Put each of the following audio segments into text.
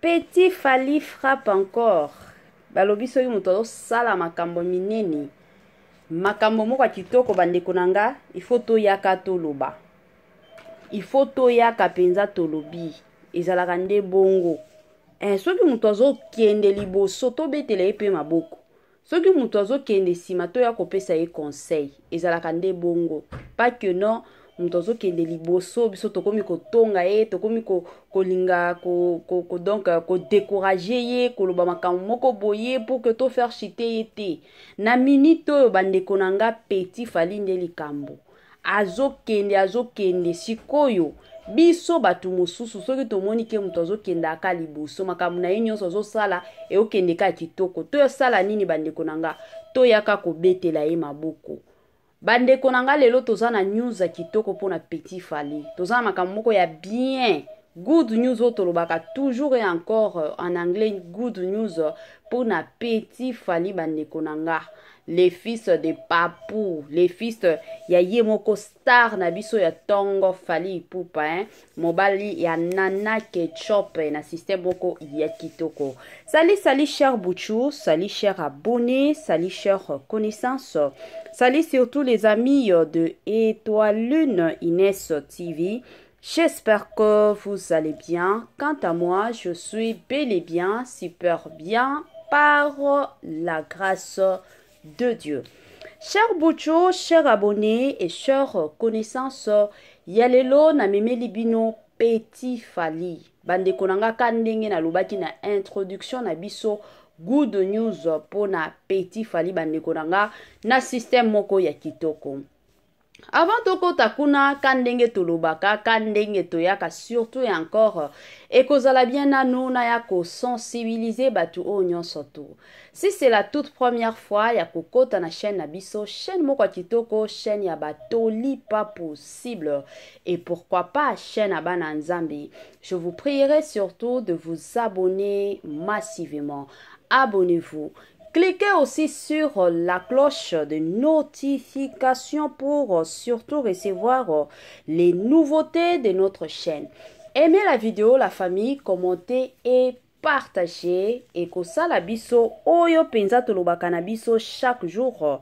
petit fali frappe encore balobi soki moto azosala makambo minene makambo moko ya kitoko bandeko na nga ifo toyaka toloba ifo toyaka mpenza tolobi ezalaka nde bongo eh, soki moto azokende liboso tobetela ye mpe maboko soki moto azokende nsima toya kopesa ye conseil ezalaka nde bongo pas que non moto azokende liboso biso tokomi kotonga ye tokomi kolinga ko, ko, ko, donc kodekourage ye koloba makambo moko boye pour que tofaire chite ye te na minite oyo bandeko na nga peti fali nde likambo azokende azokende sikoyo biso bato mosusu soki tomoni ke moto azokende aka liboso makambo na ye nyonso azosala eokende ka kitoko toyosala nini bandeko na nga toyaka kobetela ye maboko bandeko na nga lelo toza na news ya kitoko mpona petit fali toza na makambo moko ya bien good news oyo tolobaka toujours et encore euh, en anglais good news euh, pour na petit fali banekonanga fils de papou les fils ya star na biso ya tongo fali poupa hein mobali ya nana ketchop chop eh, na système moko ya kitoko sali sali cher bouchou sali cher abonné sali cher connaissance sali surtout les amis de étoile lune inès tv J'espère que vous allez bien. Quant à moi, je suis bel et bien, super bien par la grâce de Dieu. Cher Boucho, cher abonné et chers connaissances, Yalelo Nameme Libino Petit Fali. Bande Konanga Kandenge na Lubaki na introduction na biso good news pour na Petit Fali Bande Konanga na système moko ya kitoko avant tokota kuna ka ndenge tolobaka ka ndenge toyaka surtout et encore ekozala bien nanu na ya sensibiliser batu oyo nyonso to si c'est la toute première fois ya kokota na chaîne na biso chaîne moko kitoko chaîne ya batoli pas possible et pourquoi pas chaîne abana nzambi je vous prierai surtout de vous abonner massivement abonnez-vous Cliquez aussi sur euh, la cloche de notification pour euh, surtout recevoir euh, les nouveautés de notre chaîne. Aimez la vidéo, la famille, commentez et partagez. Et la biso oyo penza chaque jour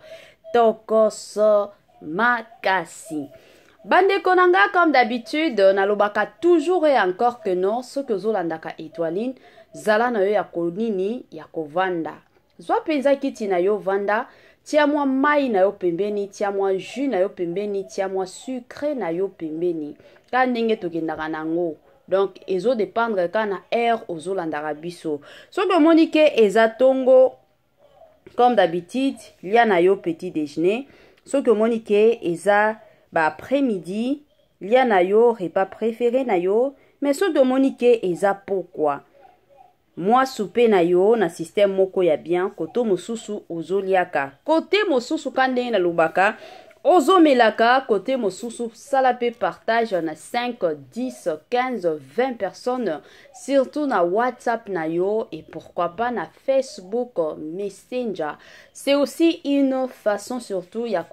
tokoso makasi. Bande Konanga comme d'habitude nalobaka toujours et encore que non que Zolandaka etoiline zala yo ya konini ya zwa mpenza kiti na yo vanda tia mwa mai na yo pembeni tia mwa jus na yo pembeni tia mwa sucre na yo pembeni ka ndenge tokendaka nango donk ezodependre kaka na aire ozolandaka biso soki omoni ke eza ntongo comme d'habitude lia na yo petit déjeuner soki omoni ke eza baaprès midi lia na yo repas préféré na yo mais soki omoni ke eza pokwa moi soupe na yo na système moko ya bien koto mosusu ozoliaka kote mosusu na lubaka ozo melaka kote mosusu salape partage na 5 10 15 20 personnes surtout na whatsapp na et pourquoi pas na facebook messenger c'est aussi une façon surtout ya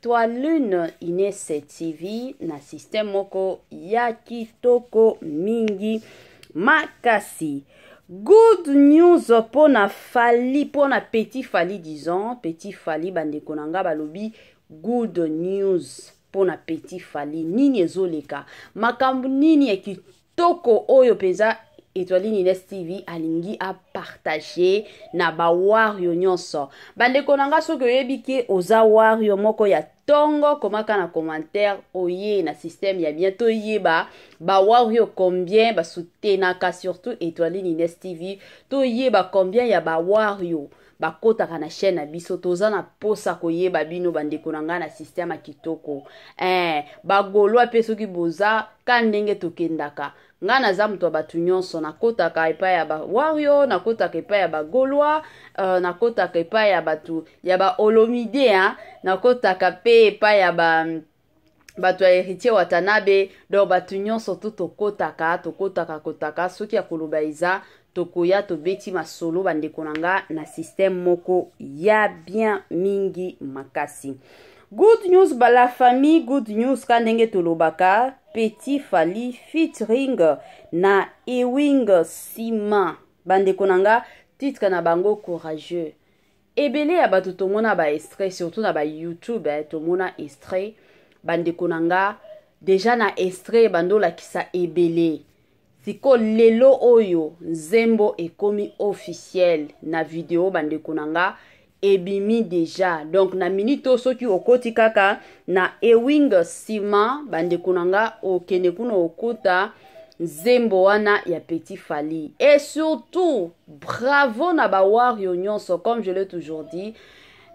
toi l'une inès tv na système moko ya toko mingi makasi good news mpona fali mpona petit fali disons petit fali bandeko na nga balobi good news mpona petit fali nini ezoleka makambo nini ya kitoko oyo mpenza etwali nines tv alingi apartage na bawario nyonso bandeko na nga soki oyebi ke oza wario moko ya ntongo komaka na commentaire oye na systeme ya bien toyeba bawario combien basutenaka surtout etwali nines tv toyeba combien ya bawario bakotaka na chaîne na biso toza na posa koyeba bino bandeko na ngai na systeme ya kitoko eh, bagolwa mpe soki boza ka ndenge tokendaka ngai naza moto ya bato nyonso nakotaka epai ya bawario nakotaka epai ya bagolois uh, nakotaka epai ya bato ya baolomidea nakotaka mpe epai ya ba euh, bato ya héritier watanabe donc bato nyonso to tokotaka tokotaka kotaka soki ya koloba eza tokoya tobeti masolo bandeko na nga na systeme moko ya bien mingi makasi good news bala famille good news ka ndenge tolobaka petit fali featuring na ewing sima bandeko na nga titre na bango courageux ebele ya bato tomona baestrait surtout na bayoutube eh, tomona estrait bandeko na nga deja na estrait bandolakisa ebele siko lelo oyo nzembo ekomi officiel na video bandeko na nga ebimi deja Donc, na minito soki okoti kaka na ewing sima bandeko na nga okende kuna okota nzembo wana ya petit fali et surtout bravo na bawario nyonso comme je l'ai toujours dit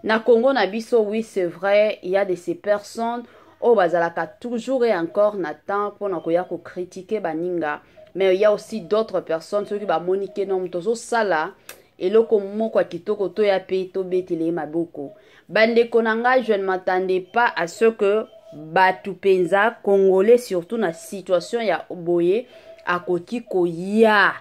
na congo na biso oui c'est vrai il y a de ces personnes oyo bazalaka toujours et encore na temps mpona koya critiquer baninga mais il y a aussi d'autres personnes soki bamoni ke nom moto sala. eloko moko ya kitoko toya mpe tobetela ye maboko bandeko na ngai je ne m'attendais pas à ce que bato mpenza congolais surtout na situation ya boye akoki koya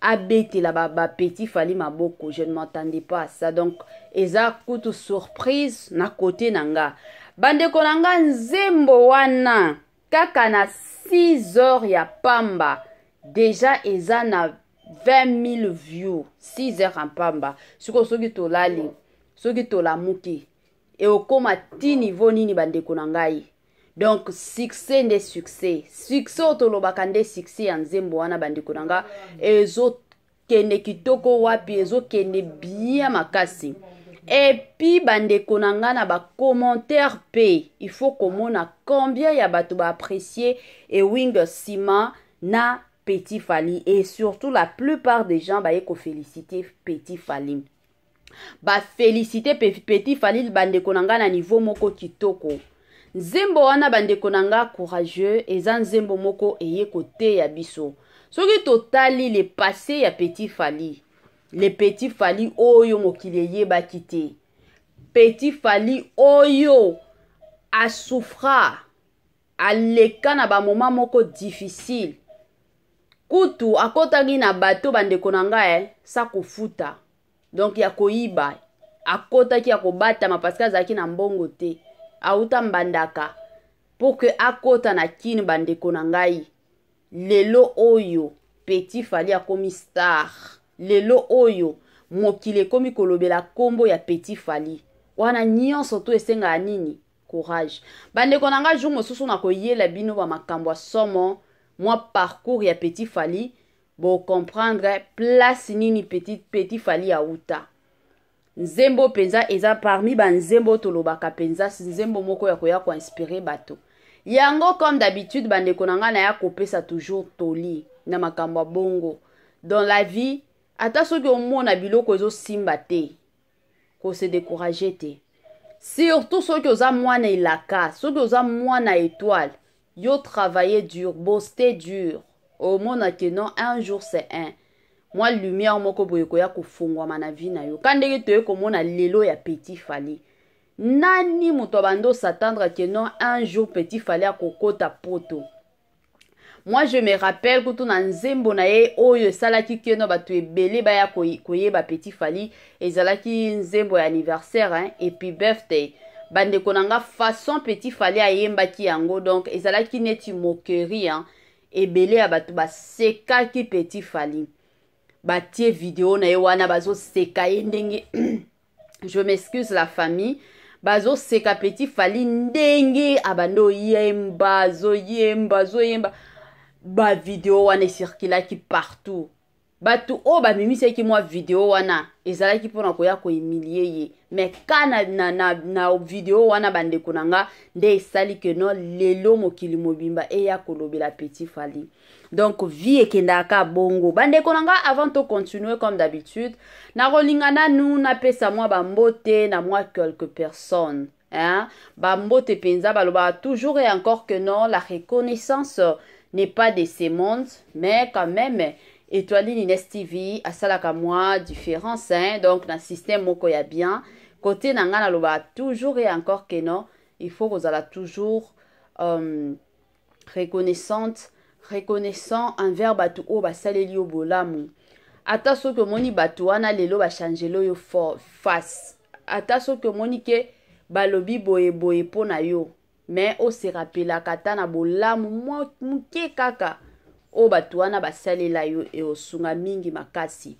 abetela bapetit fali maboko je ne m'attendais pas à ça donc eza kutu surprise na kote na nga bandeko na nga nzembo wana kaka na 6 heures ya pamba deja eza na 20 000 view 6 heures en pamba sikoyo soki tolali soki tolamuki eokóma ti niveau nini bandeko na ngai donk succès nde succès succès oyo tolobaka nde succès ya nzembo wana bandeko na nga ezokende kitoko wapi ezokende bien makasi epi bandeko na nga na bacommentaire mpe il faut komona combien ya bato baapprécie ewing eh, nsima na Petit Fali et surtout la plupart des gens baye kofélicite Petit Fali bafélicite Petit Fali bandeko na nga na niveau moko kitoko nzembo wana bandeko na nga courageux eza nzembo moko eye koteya biso soki totali le passé ya Petit Fali le Petit Fali oyo mokili eyebaki te Petit Fali oyo asufra aleka na bamoma moko difficile kutu akɔtaki na bato bandeko na ngai sa kofuta donk ya koyiba akɔtaki ya kobatama parceke azalaki na mbongo te auta mbandaka mpo ke akɔta na kini bandeko na ngai lelo oyo petit fali akomi star lelo oyo mokili ekomi kolobela nkombo ya petit fali wana nyonso to esengaka nini courage bandeko na ngai jour mosusu na koyela bino bamakambo ya somo mwa parcours ya petit fali bocomprendre place nini petit, petit fali auta nzembo mpenza eza parmi banzembo tolobaka mpenza nzembo moko ya koya koinspire bato yango comme d'habitude bandeko na ngai naya kopesa toujours toli na makambo ya bongo dans la vie ata soki omona biloko ezosimba te kose décourage te surtout soki oza mwana elaka soki oza mwana etoile Yo travaillé dur, bossé dur. mona que non un jour c'est un Moi lumière moko boye ya kofungwama na yo na yo ka ndenge toye mona lelo ya petit fali nani moto s'attendre que non un jour petit fali ta poto moi je me rappelle tout na nzembo na ye oyo esalaki keno ba ya baya ba petit fali zalaki nzembo ya anniversaire hein, puis birthday Bande konanga façon petit a yemba yango donc ki neti mokeri hein? abatu ba seka ki petit fali batie vidéo na ewana wana seka ye je m'excuse la famille seka petit fali ndenge yemba oyemba yemba ba vidéo wana ki partout bato se ki mwa video wana ezalaki mpona koya koemilie ye mais ka na, na, na, na video wana bande de nga nde non ke no lelo mokili e ya eya la petit fali donc vie ekendaka bongo Bande konanga avant to continuer comme d'habitude na na pesa pesa mwa te na mwa quelques personnes hein? penza, ba loba toujours et encore que non la reconnaissance n'est pas de ce monde mais quand même etoandi nines tv asalaka mwa différence hein? donc na système moko ya bien côté na ngai nalobaka toujours et encore keno il faut kozala toujours um, reconnaissante reconnaissant envers bato oyo basaleli yo bolamu ata soki omoni bato wana lelo bashangele oyo face ata soki omoni ke balobi boyeboye mpo na yo me oserapelaka ata na bolamu moke kaka oyo bato wana basalela yo eosunga mingi makasi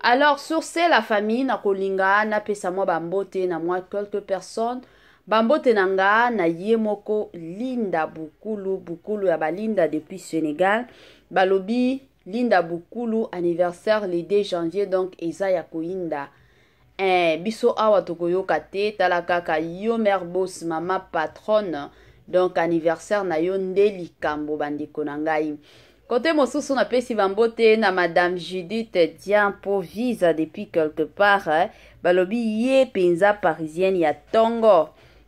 alors sur ce la famille nakolinga napesa mwa bambote na mwa quelque personne bambote na nga na ye moko linda bukulu bukulu ya balinda depuis sénégal balobi linda bukulu anniversaire le 2 janvier donc eza ya koyinda eh, biso awa tokoyoka te tala kaka yo mare bos mama patronne donc anniversaire na yo nde likambo bandeko na ngai kote mosusu napesi bango te na madame judith diampo visa depuis quelque part eh? balobi ye mpenza parisienne ya ntongo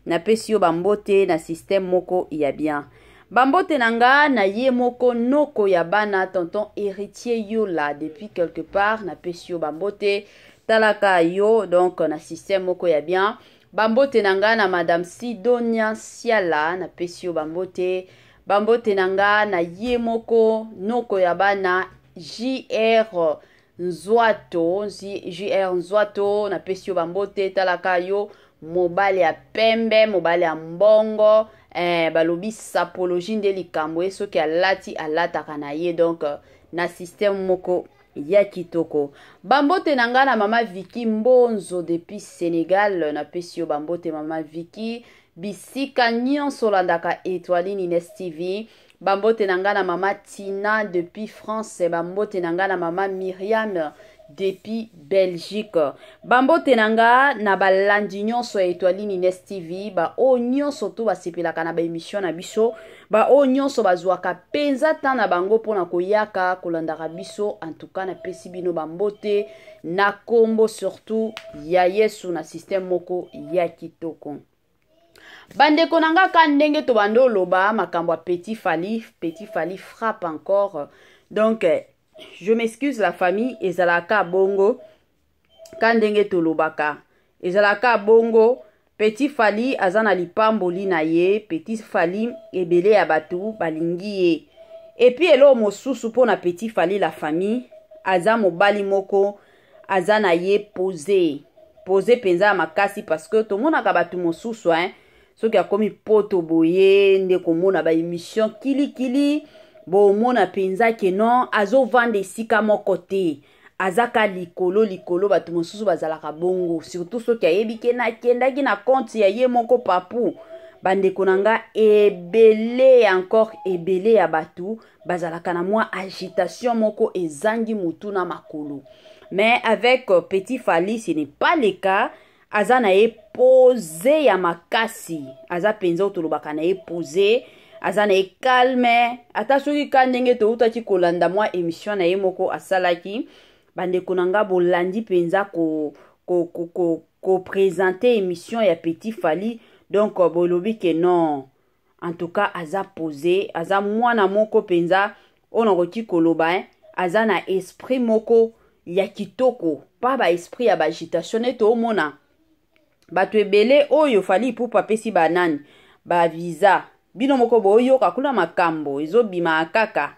napesi yo bambote na systeme moko ya bien bambote na nga na ye moko noko ya bana tonton héritier yola depuis quelque part napesi yo bambote talaka yo donc na systeme moko ya bien bambote na nga na madame sidonia siala napesi yo bambote bambote na nga na ye moko noko ya bana jr nzwato jr nzwato napesi yo bambote talaka yo mobali ya pembe mobali ya mbongo eh, balobi sapologie nde likambo ye soki alati alataka na ye donk na systeme moko ya kitoko bambote na ngai na mama viki mbonzo depuis senegal napesi yo bambote mama viki bisika nyonso olandaka etoile nines tv bambote na ngai na mama tina depuis france bambote na ngai na mama miriam depuis belgique bambote na nga na balandi nyonso ya etwali nines tv baoyo nyonso to basepelaka na baemission na biso baoyo nyonso bazwaka mpenza ntan na bango mpona koyaka kolandaka biso antuka napesi bino bambote na nkombo surtout ya yesu na systeme moko ya kitoko bandeko na nga ka ndenge tobandi oloba makambo ya petit fali petit fali frappe encore donc je m'excuse la famille ezalaka bongo ka ndenge tolobaka ezalaka bongo petit fali aza na lipamboli na ye petit fali ebele ya bato balingi ye epi eloo mosusu mpona petit fali la famille aza mobali moko aza na ye pose pose mpenza ya makasi parceke tomonaka bato mosusu hein soki akómi poto boye nde komona baémission kilikili kili, kili bomona mpenza ke non azovanda esika moko te aza ka likolo likolo bato mosusu bazalaka bongo surtout soki ayebi ke nakendaki na konte ya ye moko papu bandeko na nga ebele encore ebele ya bato bazalaka na mwa agitation moko ezangi motu na makolo mais avec euh, petit fali ce n'est pas le cas aza na ye pose ya makasi aza mpenza oyo tolobaka na ye pose aza na ye calme ata soki ka ndenge toutaki kolanda mwa émission na ye moko asalaki bandeko na nga bolandi mpenza koprésente ko, ko, ko, émission ya petit fali donk euh, bolobi ke non en tout cas aza posé aza mwana moko mpenza oyo nakoki koloba eh? aza na esprit moko ya kitoko pa baesprit ya baagitation nete omona bato ebele oyo fali ipupa apesi banani baviza bino moko boyoka kuna makambo ezobima kaka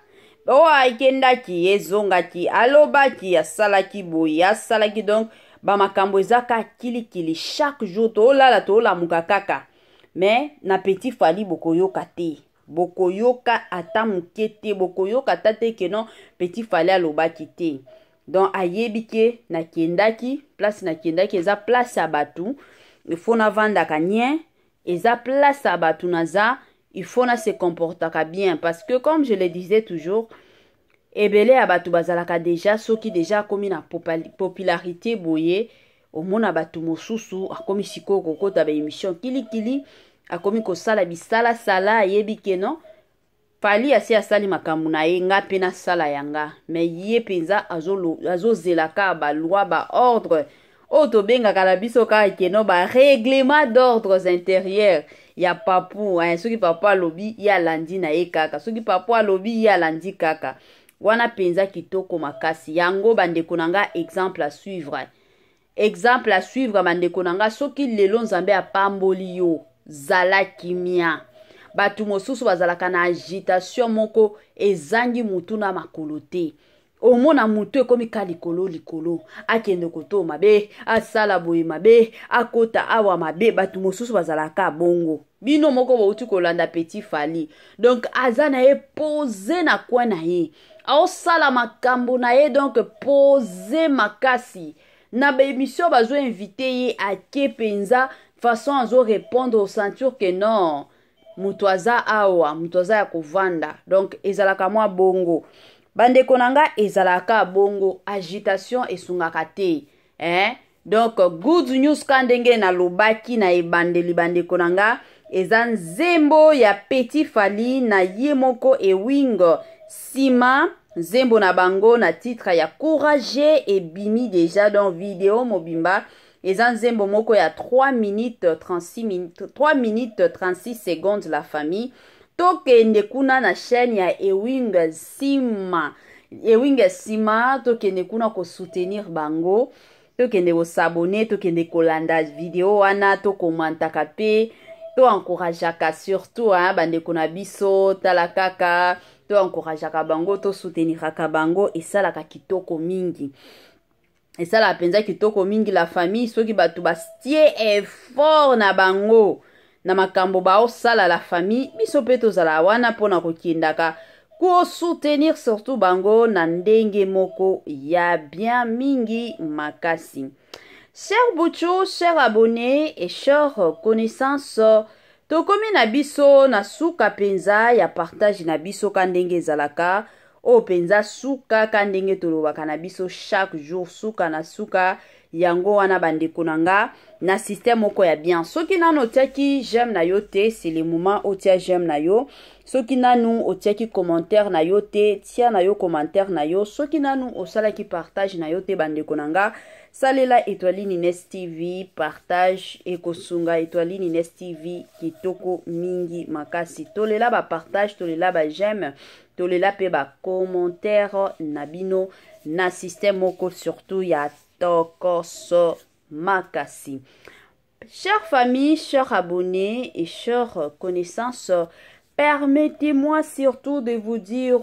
oyo oh, akendaki ezongaki alobaki asalaki boye asalaki donc bamakambo ezaka kilikili chaque jour tolala tolamuka kaka me na petit fali bokoyoka te bokoyoka ata moke te bokoyoka ata te kenon petit fali alobaki te donc ayebi ke nakendaki place nakendaki eza place ya bato efo navandaka nien eza place ya bato naza il faut na se comporter bien parce que comme je le disais toujours ebele déjà, bato déjà deja qui déjà commis na popularité boye omona mon mosusu émission kili kokota a kilikili ko sala bisalasala sala ke non pali asi asali sali na ye nga mpe sala yanga me ye zo azozelaka azo loi ba ordre oyo tobengaka na biso kaka no bareglement d'ordres intérieure ya papu eh, soki papu alobi ye alandi na ye kaka soki papu alobi ye alandi kaka wana mpenza kitoko makasi yango bandeko na nga exemple a suivre exemple a suivre bandeko na nga soki lelo nzambe apamboli yo zala kimia bato mosusu bazalaka na agitation moko ezangi motu na makolo te omona moto ekomi ka likolo likolo akende koto mabe asala boye mabe akota awa mabe bato mosusu bazalaka bongo bino moko bauti kolanda petit fali donk aza na ye pose na kwa na ye aosala makambo na ye donk pose makasi na baemission bazoinvite ye ake mpenza façon azorépondre ocenture ke non moto aza awa moto aza ya kovanda donk ezalaka mwa bongo bandeko na nga ezalaka bongo agitation esungaka te eh? donk good news ka ndenge nalobaki na ebandeli bandeko na nga eza nzembo ya petit fali na ye moko ewing nsima nzembo na bango na titre ya courage ebimi deja don video mobimba eza nzembo moko ya 3 minutes 36, minutes, 3 minutes 36 secondes la famille tokende kuna na chaîne ya ewing nsima ewing nsima tokende kuna kosoutenir bango tokende kosabone tokende kolanda video wana tokomantaka mpe toencourageaka surtout hein, bandeko na biso tala kaka toencourageaka bango tosouteniraka bango esalaka kitoko mingi esalaka mpenza kitoko mingi la famille soki bato batie effort na bango na makambo baosalala fami biso mpe tozala wana mpona kokendaka kosoutenir surtout bango na ndenge moko ya bien mingi makasi cher butu cher abone e cher connaissance tokomi na biso na suka mpenza ya partage na biso ka ndenge ezalaka oyo oh, mpenza suka ka ndenge tolobaka na biso chaque jour suka na suka yango wana bandeko na nga na systeme moko ya bien soki nanu otiaki geme na yo te c'est le moment otia geme na yo soki nanu otiaki commentaire na yo te tia na yo commentaire na yo soki nanu osalaki partage na yo te bandeko na nga salela etoilini nes tv partage ekosunga etoilini nes tv kitoko mingi makasi tolela bapartage tolela bageme tolela mpe bacommentaire na bino na systeme moko surtout ya Tokoso Chère famille, chers abonnés et chers connaissances, permettez-moi surtout de vous dire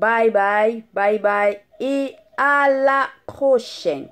bye bye, bye bye et à la prochaine.